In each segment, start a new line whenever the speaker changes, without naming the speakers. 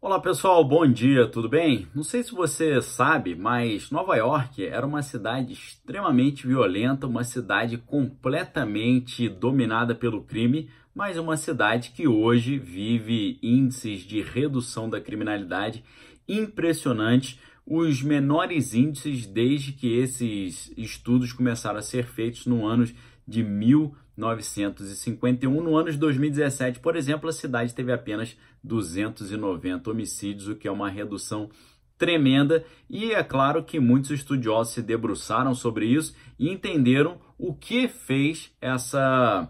Olá pessoal, bom dia, tudo bem? Não sei se você sabe, mas Nova York era uma cidade extremamente violenta, uma cidade completamente dominada pelo crime, mas uma cidade que hoje vive índices de redução da criminalidade impressionantes, os menores índices desde que esses estudos começaram a ser feitos no ano de 1900 951. No ano de 2017, por exemplo, a cidade teve apenas 290 homicídios, o que é uma redução tremenda. E é claro que muitos estudiosos se debruçaram sobre isso e entenderam o que fez essa,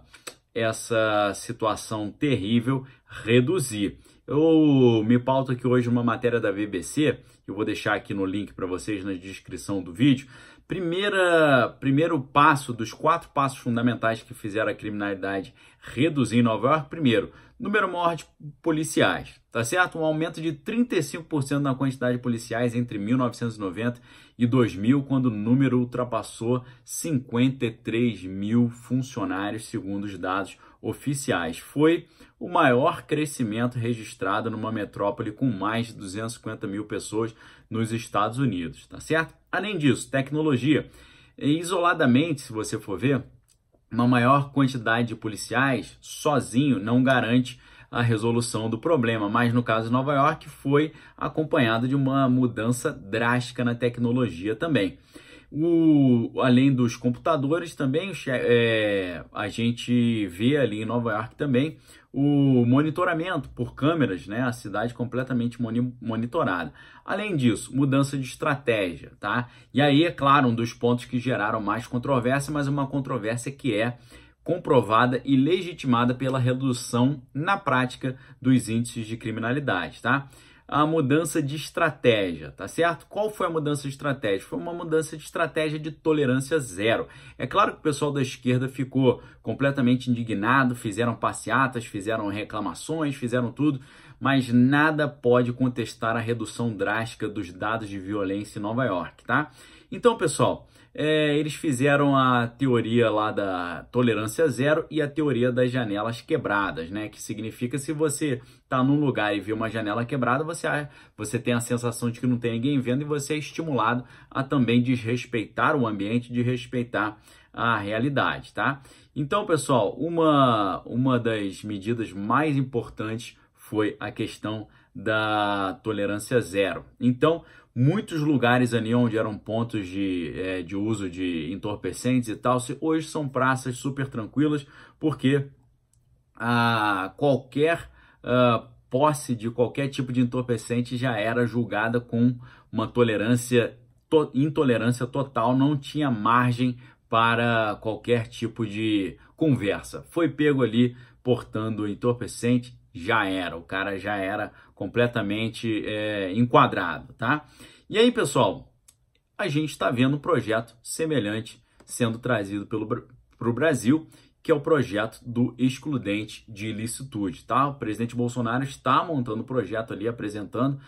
essa situação terrível reduzir. Eu me pauto aqui hoje uma matéria da BBC, eu vou deixar aqui no link para vocês na descrição do vídeo, Primeira, primeiro passo dos quatro passos fundamentais que fizeram a criminalidade reduzir em Nova York, primeiro, número maior de policiais, tá certo? Um aumento de 35% na quantidade de policiais entre 1990 e 2000, quando o número ultrapassou 53 mil funcionários, segundo os dados oficiais. Foi o maior crescimento registrado numa metrópole com mais de 250 mil pessoas nos Estados Unidos, tá certo? Além disso, tecnologia. Isoladamente, se você for ver, uma maior quantidade de policiais sozinho não garante a resolução do problema, mas no caso de Nova York foi acompanhado de uma mudança drástica na tecnologia também. O, além dos computadores também, é, a gente vê ali em Nova York também o monitoramento por câmeras, né? A cidade completamente moni monitorada. Além disso, mudança de estratégia, tá? E aí, é claro, um dos pontos que geraram mais controvérsia, mas uma controvérsia que é comprovada e legitimada pela redução na prática dos índices de criminalidade, tá? a mudança de estratégia, tá certo? Qual foi a mudança de estratégia? Foi uma mudança de estratégia de tolerância zero. É claro que o pessoal da esquerda ficou completamente indignado, fizeram passeatas, fizeram reclamações, fizeram tudo, mas nada pode contestar a redução drástica dos dados de violência em Nova York, tá? Então, pessoal, é, eles fizeram a teoria lá da tolerância zero e a teoria das janelas quebradas, né? Que significa se você está num lugar e vê uma janela quebrada, você, você tem a sensação de que não tem ninguém vendo e você é estimulado a também desrespeitar o ambiente, desrespeitar a realidade, tá? Então, pessoal, uma, uma das medidas mais importantes foi a questão da tolerância zero. Então, muitos lugares ali onde eram pontos de, é, de uso de entorpecentes e tal, hoje são praças super tranquilas, porque ah, qualquer ah, posse de qualquer tipo de entorpecente já era julgada com uma tolerância to, intolerância total, não tinha margem para qualquer tipo de conversa. Foi pego ali portando entorpecente, já era, o cara já era completamente é, enquadrado, tá? E aí, pessoal, a gente está vendo um projeto semelhante sendo trazido para o Brasil, que é o projeto do excludente de ilicitude, tá? O presidente Bolsonaro está montando o projeto ali, apresentando,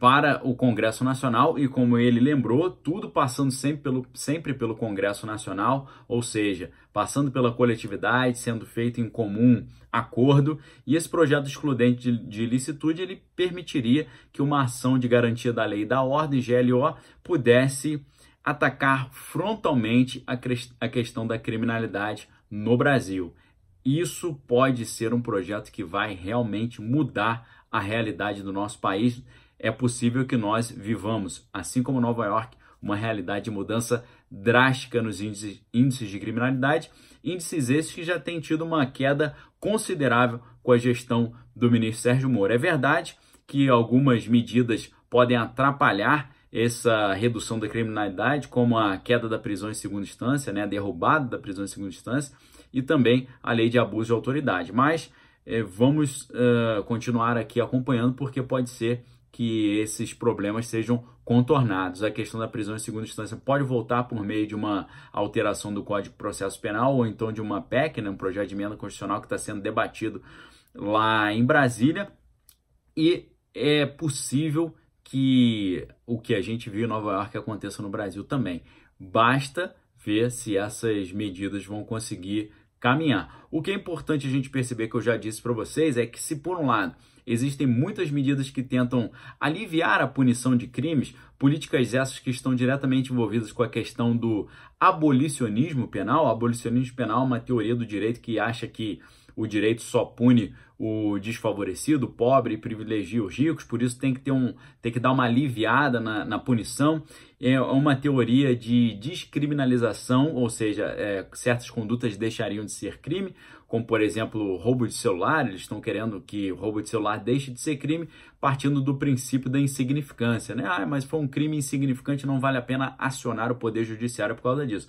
para o Congresso Nacional e, como ele lembrou, tudo passando sempre pelo, sempre pelo Congresso Nacional, ou seja, passando pela coletividade, sendo feito em comum acordo, e esse projeto excludente de, de licitude ele permitiria que uma ação de garantia da lei e da ordem, GLO, pudesse atacar frontalmente a, a questão da criminalidade no Brasil. Isso pode ser um projeto que vai realmente mudar a realidade do nosso país, é possível que nós vivamos, assim como Nova York, uma realidade de mudança drástica nos índices, índices de criminalidade, índices esses que já têm tido uma queda considerável com a gestão do ministro Sérgio Moro. É verdade que algumas medidas podem atrapalhar essa redução da criminalidade, como a queda da prisão em segunda instância, né, a derrubada da prisão em segunda instância, e também a lei de abuso de autoridade. Mas é, vamos uh, continuar aqui acompanhando, porque pode ser que esses problemas sejam contornados. A questão da prisão em segunda instância pode voltar por meio de uma alteração do Código de Processo Penal ou então de uma PEC, né, um projeto de emenda constitucional que está sendo debatido lá em Brasília. E é possível que o que a gente viu em Nova York aconteça no Brasil também. Basta ver se essas medidas vão conseguir caminhar. O que é importante a gente perceber que eu já disse para vocês é que se por um lado existem muitas medidas que tentam aliviar a punição de crimes, políticas essas que estão diretamente envolvidas com a questão do abolicionismo penal. abolicionismo penal é uma teoria do direito que acha que o direito só pune o desfavorecido, o pobre, privilegia os ricos, por isso tem que, ter um, tem que dar uma aliviada na, na punição. É uma teoria de descriminalização, ou seja, é, certas condutas deixariam de ser crime, como por exemplo roubo de celular, eles estão querendo que o roubo de celular deixe de ser crime, partindo do princípio da insignificância. Né? Ah, mas foi um crime insignificante, não vale a pena acionar o poder judiciário por causa disso.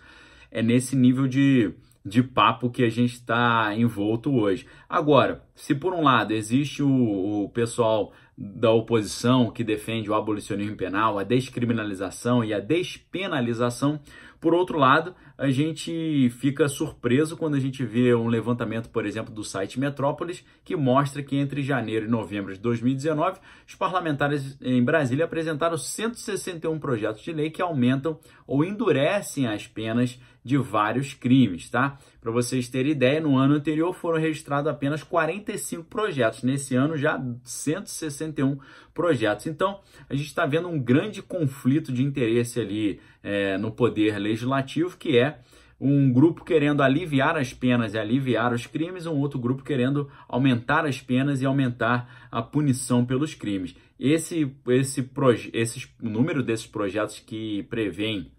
É nesse nível de de papo que a gente está envolto hoje. Agora, se por um lado existe o, o pessoal da oposição que defende o abolicionismo penal, a descriminalização e a despenalização. Por outro lado, a gente fica surpreso quando a gente vê um levantamento, por exemplo, do site Metrópolis, que mostra que entre janeiro e novembro de 2019, os parlamentares em Brasília apresentaram 161 projetos de lei que aumentam ou endurecem as penas de vários crimes, tá? Para vocês terem ideia, no ano anterior foram registrados apenas 45 projetos, nesse ano já 161 61 projetos. Então, a gente está vendo um grande conflito de interesse ali é, no poder legislativo, que é um grupo querendo aliviar as penas e aliviar os crimes, um outro grupo querendo aumentar as penas e aumentar a punição pelos crimes. Esse, esse, esses, o número desses projetos que prevêem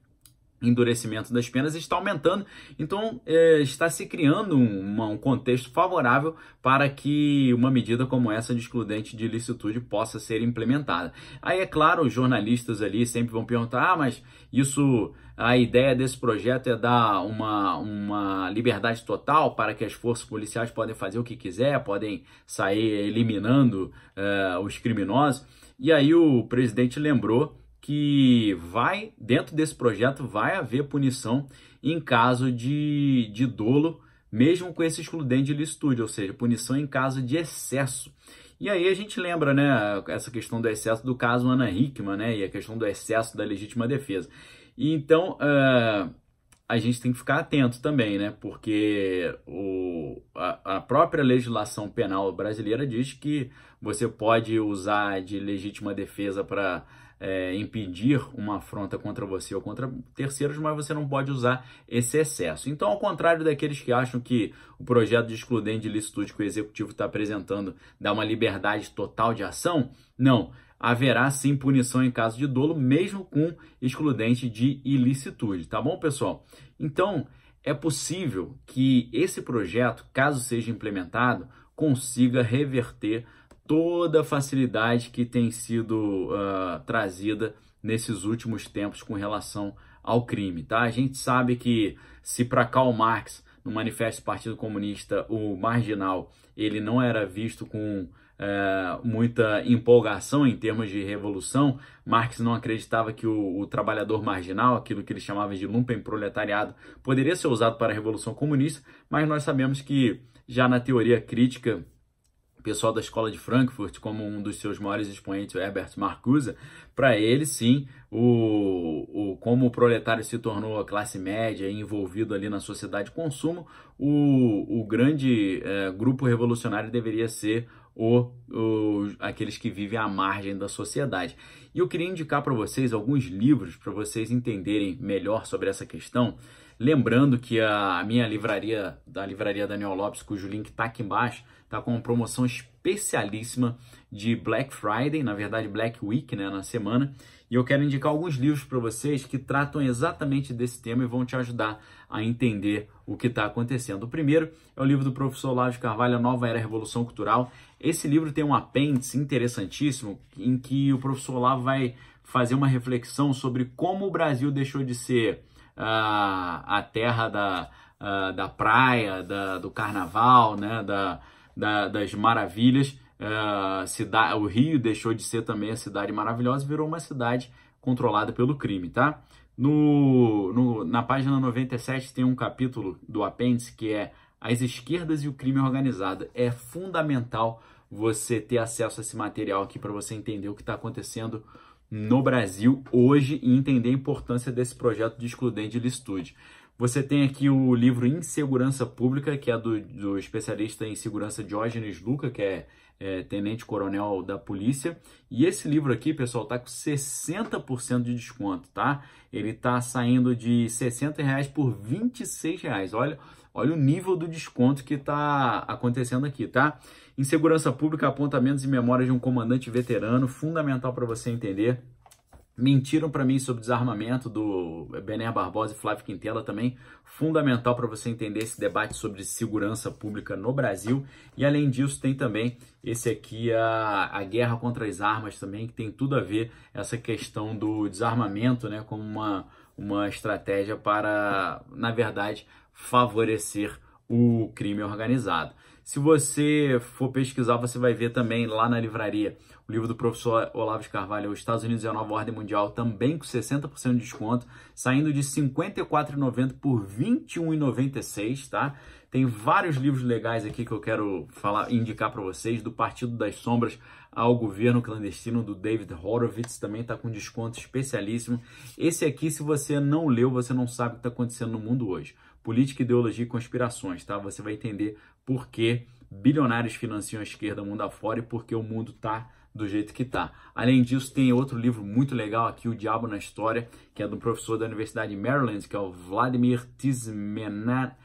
endurecimento das penas está aumentando, então é, está se criando um, um, contexto favorável para que uma medida como essa de excludente de ilicitude possa ser implementada. Aí é claro, os jornalistas ali sempre vão perguntar, ah, mas isso, a ideia desse projeto é dar uma, uma liberdade total para que as forças policiais podem fazer o que quiser, podem sair eliminando é, os criminosos. E aí o presidente lembrou que vai, dentro desse projeto, vai haver punição em caso de, de dolo, mesmo com esse excludente de licitude, ou seja, punição em caso de excesso. E aí a gente lembra, né, essa questão do excesso do caso Ana Hickman, né, e a questão do excesso da legítima defesa. E então, uh, a gente tem que ficar atento também, né, porque o, a, a própria legislação penal brasileira diz que você pode usar de legítima defesa para é, impedir uma afronta contra você ou contra terceiros, mas você não pode usar esse excesso. Então, ao contrário daqueles que acham que o projeto de excludente de licitude que o executivo está apresentando dá uma liberdade total de ação, não haverá sim punição em caso de dolo, mesmo com excludente de ilicitude, tá bom, pessoal? Então, é possível que esse projeto, caso seja implementado, consiga reverter toda a facilidade que tem sido uh, trazida nesses últimos tempos com relação ao crime, tá? A gente sabe que se para Karl Marx, no manifesto do Partido Comunista, o marginal, ele não era visto com eh, muita empolgação em termos de revolução. Marx não acreditava que o, o, trabalhador marginal, aquilo que ele chamava de lumpenproletariado, poderia ser usado para a Revolução Comunista, mas nós sabemos que já na teoria crítica pessoal da escola de Frankfurt como um dos seus maiores expoentes, o Herbert Marcuse, para ele sim, o, o, como o proletário se tornou a classe média envolvido ali na sociedade de consumo, o, o grande é, grupo revolucionário deveria ser o, o, aqueles que vivem à margem da sociedade. E eu queria indicar para vocês alguns livros para vocês entenderem melhor sobre essa questão. Lembrando que a minha livraria, da livraria Daniel Lopes, cujo link está aqui embaixo, tá com uma promoção especialíssima de Black Friday, na verdade Black Week, né, na semana. E eu quero indicar alguns livros para vocês que tratam exatamente desse tema e vão te ajudar a entender o que está acontecendo. O primeiro é o livro do professor Lázaro Carvalho, A Nova Era Revolução Cultural. Esse livro tem um apêndice interessantíssimo em que o professor Lázaro vai fazer uma reflexão sobre como o Brasil deixou de ser uh, a terra da, uh, da praia, da, do carnaval, né, da, da, das maravilhas. Uh, é, cidade, o Rio deixou de ser também a cidade maravilhosa e virou uma cidade controlada pelo crime, tá? No, no, na página 97 tem um capítulo do apêndice que é As esquerdas e o crime organizado. É fundamental você ter acesso a esse material aqui para você entender o que está acontecendo no Brasil hoje e entender a importância desse projeto de excludente de licitude. Você tem aqui o livro Insegurança Pública, que é do, do especialista em segurança Diógenes Luca, que é, é tenente-coronel da polícia. E esse livro aqui, pessoal, está com 60% de desconto, tá? Ele está saindo de R$ 60 reais por R$ 26 reais. Olha, olha o nível do desconto que está acontecendo aqui, tá? Insegurança Pública, apontamentos e memórias de um comandante veterano, fundamental para você entender Mentiram para mim sobre desarmamento do Bené Barbosa e Flávio Quintela também, fundamental para você entender esse debate sobre segurança pública no Brasil. E além disso, tem também esse aqui, a, a guerra contra as armas também, que tem tudo a ver essa questão do desarmamento, né, como uma, uma estratégia para, na verdade, favorecer o crime organizado. Se você for pesquisar, você vai ver também lá na livraria o livro do professor Olavo de Carvalho, Os Estados Unidos e a Nova Ordem Mundial, também com 60% de desconto, saindo de R$ 54,90 por R$ 21,96, tá? Tem vários livros legais aqui que eu quero falar, indicar para vocês, do Partido das Sombras ao Governo Clandestino, do David Horowitz, também está com desconto especialíssimo. Esse aqui, se você não leu, você não sabe o que está acontecendo no mundo hoje. Política, Ideologia e Conspirações, tá? Você vai entender porque bilionários financiam a esquerda mundo afora e porque o mundo está do jeito que tá. Além disso, tem outro livro muito legal aqui, O Diabo na História, que é do professor da Universidade de Maryland, que é o Vladimir Tismaneano.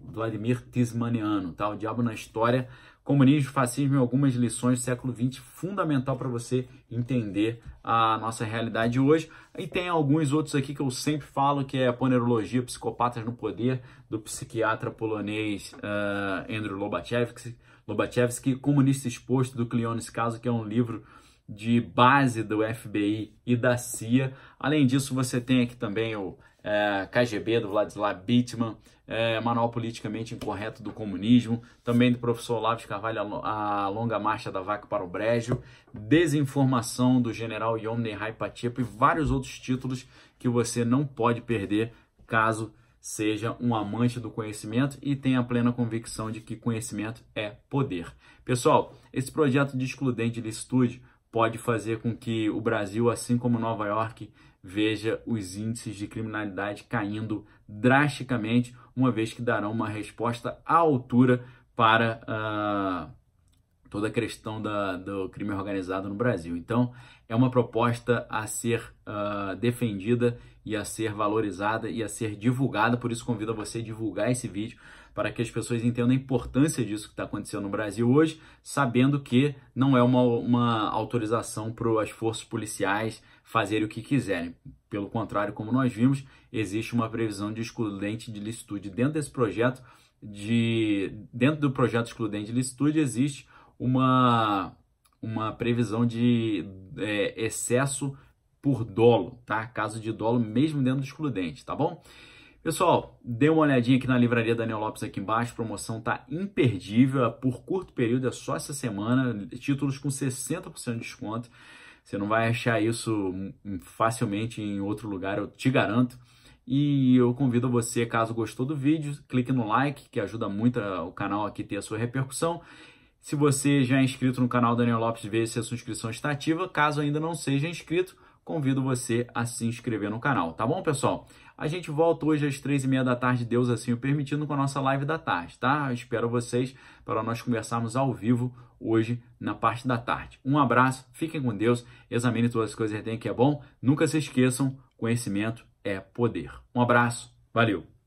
Vladimir Tismaneano, tá? O Diabo na História Comunismo, fascismo e algumas lições do século XX, fundamental para você entender a nossa realidade hoje. E tem alguns outros aqui que eu sempre falo, que é a Ponerologia, Psicopatas no Poder, do psiquiatra polonês uh, ah, Andrew Lobachevsky, Lobachevsky, Comunista Exposto, do Cleones Caso, que é um livro de base do FBI e da CIA. Além disso, você tem aqui também o é, KGB do Vladislav Bittman, é, Manual Politicamente Incorreto do Comunismo, também do professor Olavo de Carvalho, A Longa Marcha da Vaca para o Brejo, Desinformação do general Yomney Raipatipo e vários outros títulos que você não pode perder caso seja um amante do conhecimento e tenha plena convicção de que conhecimento é poder. Pessoal, esse projeto de excludente de licitude pode fazer com que o Brasil, assim como Nova York, veja os índices de criminalidade caindo drasticamente, uma vez que darão uma resposta à altura para. Uh, toda a questão da, do crime organizado no Brasil. Então, é uma proposta a ser uh, defendida e a ser valorizada e a ser divulgada. Por isso, convido a você a divulgar esse vídeo para que as pessoas entendam a importância disso que está acontecendo no Brasil hoje, sabendo que não é uma, uma autorização para as forças policiais fazerem o que quiserem. Pelo contrário, como nós vimos, existe uma previsão de excludente de licitude dentro desse projeto. De, dentro do projeto excludente de licitude existe uma, uma previsão de é, excesso por dolo, tá? Caso de dolo mesmo dentro do excludente, tá bom? Pessoal, dê uma olhadinha aqui na livraria Daniel Lopes aqui embaixo, promoção tá imperdível, é por curto período, é só essa semana, títulos com 60% de desconto. Você não vai achar isso facilmente em outro lugar, eu te garanto. E eu convido você, caso gostou do vídeo, clique no like, que ajuda muito o canal aqui ter a sua repercussão. Se você já é inscrito no canal Daniel Lopes, vê se a sua inscrição está ativa. Caso ainda não seja inscrito, convido você a se inscrever no canal, tá bom, pessoal? A gente volta hoje às três e meia da tarde, Deus assim o permitindo, com a nossa live da tarde, tá? Eu espero vocês para nós conversarmos ao vivo hoje na parte da tarde. Um abraço, fiquem com Deus, examine todas as coisas que tem que é bom. Nunca se esqueçam, conhecimento é poder. Um abraço, valeu!